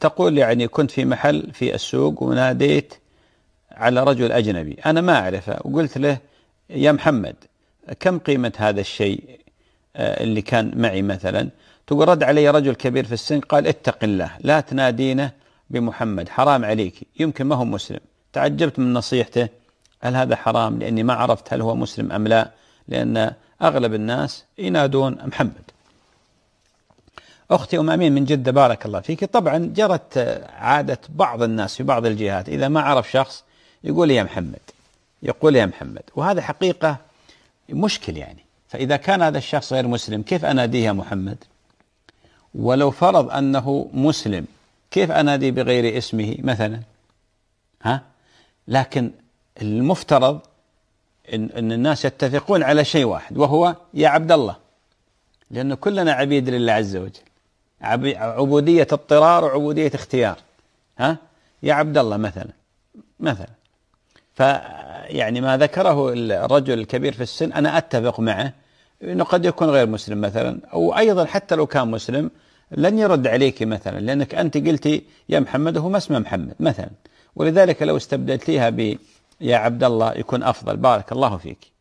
تقول يعني كنت في محل في السوق وناديت على رجل أجنبي أنا ما أعرفه وقلت له يا محمد كم قيمة هذا الشيء آه، اللي كان معي مثلا تقول رد علي رجل كبير في السن قال اتق الله لا تنادينه بمحمد حرام عليك يمكن ما هو مسلم تعجبت من نصيحته هل هذا حرام لأني ما عرفت هل هو مسلم أم لا لأن أغلب الناس ينادون محمد أختي أم أمين من جدة بارك الله فيك طبعا جرت عادة بعض الناس في بعض الجهات إذا ما عرف شخص يقول يا محمد يقول يا محمد وهذا حقيقة مشكل يعني فإذا كان هذا الشخص غير مسلم كيف أناديه يا محمد ولو فرض أنه مسلم كيف أنادي بغير اسمه مثلا ها لكن المفترض إن, إن الناس يتفقون على شيء واحد وهو يا عبد الله لأنه كلنا عبيد لله عز وجل عبودية اضطرار وعبودية اختيار ها يا عبد الله مثلا مثلا فيعني ما ذكره الرجل الكبير في السن أنا أتفق معه أنه قد يكون غير مسلم مثلا أو أيضا حتى لو كان مسلم لن يرد عليك مثلا لأنك أنت قلتي يا محمد وهو ما اسمه محمد مثلا ولذلك لو استبدلتيها ب يا عبد الله يكون أفضل بارك الله فيك